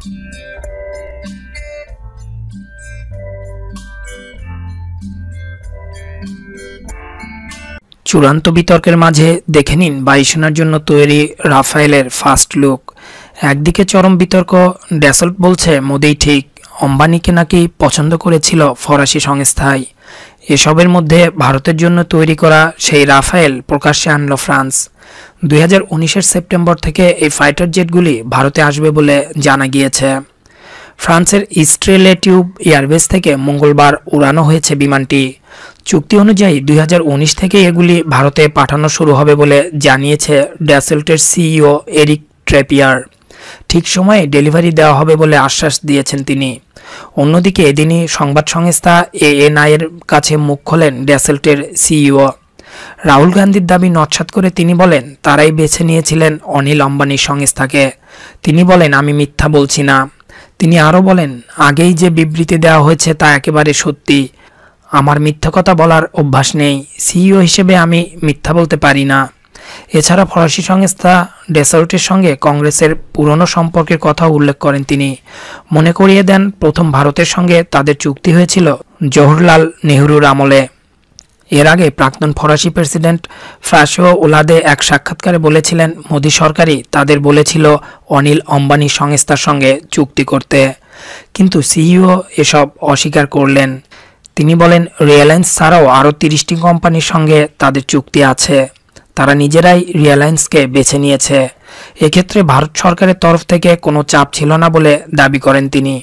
চূড়ান্ত বিতর্কের মাঝে দেখে নিন বায়ুসেনার জন্য তৈরি রাফায়েলের ফার্স্ট লুক একদিকে চরম বিতর্ক ড্যাসল্ট বলছে মোদি ঠিক অম্বানিকে নাকি পছন্দ করেছিল ফরাসি সংস্থায় এসবের মধ্যে ভারতের জন্য তৈরি করা সেই রাফায়েল প্রকাশ্যে আনল ফ্রান্স দুই হাজার সেপ্টেম্বর থেকে এই ফাইটার জেটগুলি ভারতে আসবে বলে জানা গিয়েছে ফ্রান্সের ইস্ট্রেলে টিউব এয়ারবেস থেকে মঙ্গলবার উড়ানো হয়েছে বিমানটি চুক্তি অনুযায়ী দুই থেকে এগুলি ভারতে পাঠানো শুরু হবে বলে জানিয়েছে ড্যাসেল্টের সিইও এরিক ট্রেপিয়ার ঠিক সময়ে ডেলিভারি দেওয়া হবে বলে আশ্বাস দিয়েছেন তিনি অন্যদিকে এদিনই সংবাদ সংস্থা এএনআইয়ের কাছে মুখ খোলেন ড্যাসেল্টের সিইও রাহুল গান্ধীর দাবি নৎসাত করে তিনি বলেন তারাই বেছে নিয়েছিলেন অনিল অম্বানীর সংস্থাকে তিনি বলেন আমি মিথ্যা বলছি না তিনি আরও বলেন আগেই যে বিবৃতি দেওয়া হয়েছে তা একেবারে সত্যি আমার মিথ্যা কথা বলার অভ্যাস নেই সিইও হিসেবে আমি মিথ্যা বলতে পারি না এছাড়া ফরাসি সংস্থা ডেসার্টের সঙ্গে কংগ্রেসের পুরনো সম্পর্কের কথা উল্লেখ করেন তিনি মনে করিয়ে দেন প্রথম ভারতের সঙ্গে তাদের চুক্তি হয়েছিল জওহরলাল নেহরুর আমলে এর আগে প্রাক্তন ফরাসি প্রেসিডেন্ট ফ্রাসো ওলাদে এক সাক্ষাৎকারে বলেছিলেন মোদী সরকারই তাদের বলেছিল অনিল অম্বানি সংস্থার সঙ্গে চুক্তি করতে কিন্তু সিইও এসব অস্বীকার করলেন তিনি বলেন রিয়েলায়েন্স ছাড়াও আরও তিরিশটি কোম্পানির সঙ্গে তাদের চুক্তি আছে তারা নিজেরাই রিয়ালায়েন্সকে বেছে নিয়েছে এক্ষেত্রে ভারত সরকারের তরফ থেকে কোনো চাপ ছিল না বলে দাবি করেন তিনি